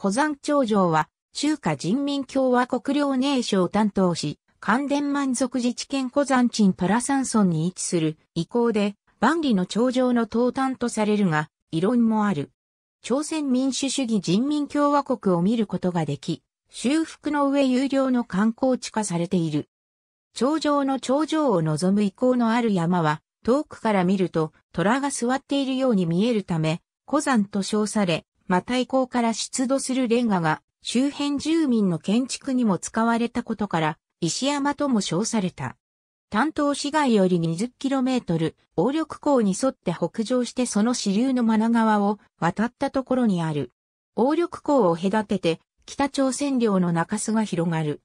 古山長城は、中華人民共和国領寧省を担当し、関電満足自治県古山鎮パラ山村に位置する遺構で、万里の長城の東端とされるが、異論もある。朝鮮民主主義人民共和国を見ることができ、修復の上有料の観光地化されている。頂上の頂上を望む遺構のある山は、遠くから見ると、虎が座っているように見えるため、古山と称され、また以降から出土するレンガが周辺住民の建築にも使われたことから、石山とも称された。担当市街より 20km、王緑港に沿って北上してその支流の真名川を渡ったところにある。王緑港を隔てて、北朝鮮領の中州が広がる。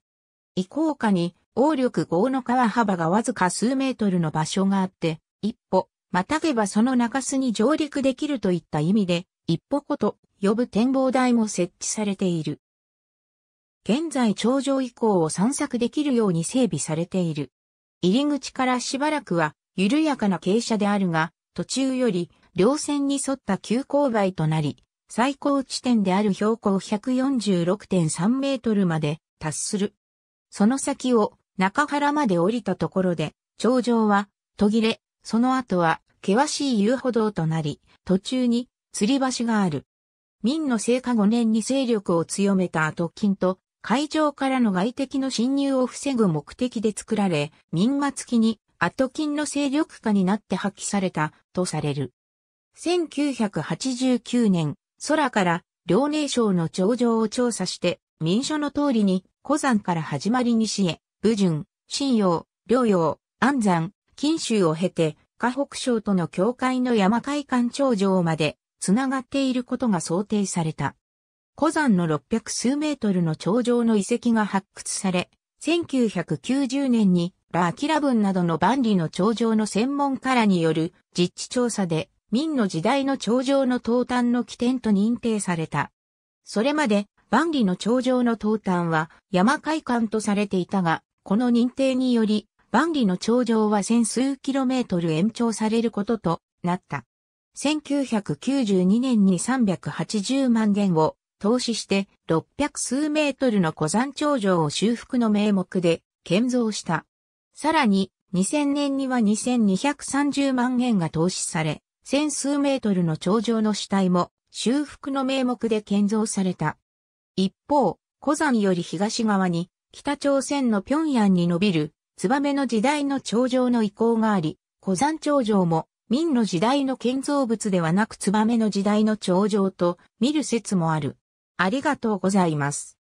以降下に、王緑号の川幅がわずか数メートルの場所があって、一歩、またげばその中州に上陸できるといった意味で、一歩こと呼ぶ展望台も設置されている。現在頂上以降を散策できるように整備されている。入り口からしばらくは緩やかな傾斜であるが、途中より稜線に沿った急勾配となり、最高地点である標高146.3メートルまで達する。その先を中原まで降りたところで、頂上は途切れ、その後は険しい遊歩道となり、途中に吊り橋がある。明の成果5年に勢力を強めた後金と、海上からの外敵の侵入を防ぐ目的で作られ、民末期にアトキンの勢力下になって発揮されたとされる。1989年、空から遼寧省の頂上を調査して、民書の通りに、古山から始まり西へ、武順、新陽、両陽、安山、金州を経て、河北省との境界の山海間頂上まで繋がっていることが想定された。古山の600数メートルの頂上の遺跡が発掘され、1990年にラアキラ文などの万里の頂上の専門家らによる実地調査で、明の時代の頂上の東端の起点と認定された。それまで万里の頂上の東端は山海館とされていたが、この認定により、万里の頂上は千数キロメートル延長されることとなった。1992年に380万元を投資して600数メートルの古山頂上を修復の名目で建造した。さらに2000年には2230万円が投資され、1000数メートルの頂上の死体も修復の名目で建造された。一方、古山より東側に北朝鮮の平壌に伸びる燕の時代の頂上の遺構があり、古山頂上も明の時代の建造物ではなく燕の時代の頂上と見る説もある。ありがとうございます。